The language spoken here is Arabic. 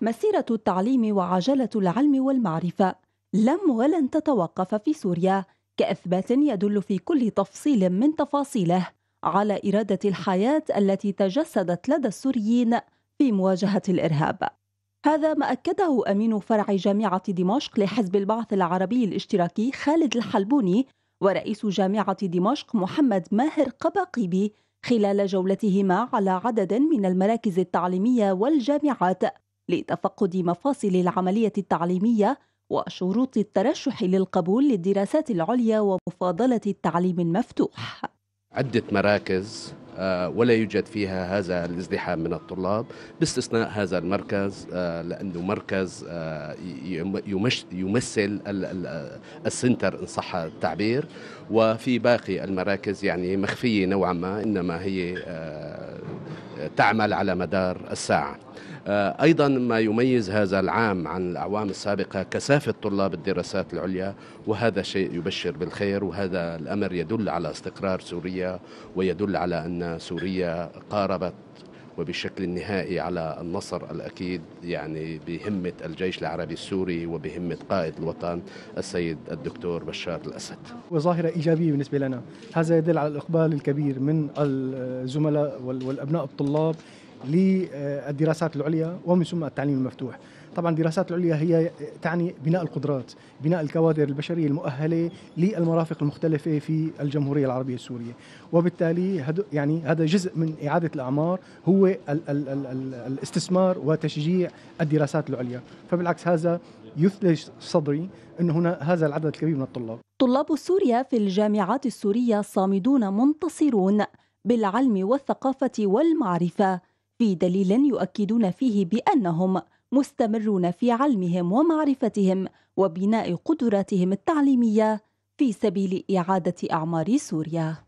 مسيرة التعليم وعجلة العلم والمعرفة لم ولن تتوقف في سوريا كإثبات يدل في كل تفصيل من تفاصيله على إرادة الحياة التي تجسدت لدى السوريين في مواجهة الإرهاب. هذا ما أكده أمين فرع جامعة دمشق لحزب البعث العربي الاشتراكي خالد الحلبوني ورئيس جامعة دمشق محمد ماهر قباقيبي خلال جولتهما على عدد من المراكز التعليمية والجامعات لتفقد مفاصل العملية التعليمية وشروط الترشح للقبول للدراسات العليا ومفاضلة التعليم المفتوح عدة مراكز آه، ولا يوجد فيها هذا الازدحام من الطلاب باستثناء هذا المركز آه، لأنه مركز آه، يمثل السنتر إن صح التعبير وفي باقي المراكز يعني مخفية نوعا ما إنما هي تعمل على مدار الساعة آه، أيضا ما يميز هذا العام عن الأعوام السابقة كثافة طلاب الدراسات العليا وهذا شيء يبشر بالخير وهذا الأمر يدل على استقرار سوريا ويدل على أن سوريا قاربت وبالشكل النهائي على النصر الأكيد يعني بهمة الجيش العربي السوري وبهمة قائد الوطن السيد الدكتور بشار الأسد وظاهرة إيجابية بالنسبة لنا هذا يدل على الإقبال الكبير من الزملاء والأبناء الطلاب للدراسات العليا ومن ثم التعليم المفتوح طبعا الدراسات العليا هي تعني بناء القدرات بناء الكوادر البشرية المؤهلة للمرافق المختلفة في الجمهورية العربية السورية وبالتالي هدو يعني هذا جزء من إعادة الأعمار هو ال ال ال ال الاستثمار وتشجيع الدراسات العليا فبالعكس هذا يثلج صدري أن هنا هذا العدد الكبير من الطلاب طلاب سوريا في الجامعات السورية صامدون منتصرون بالعلم والثقافة والمعرفة في دليل يؤكدون فيه بأنهم مستمرون في علمهم ومعرفتهم وبناء قدراتهم التعليمية في سبيل إعادة أعمار سوريا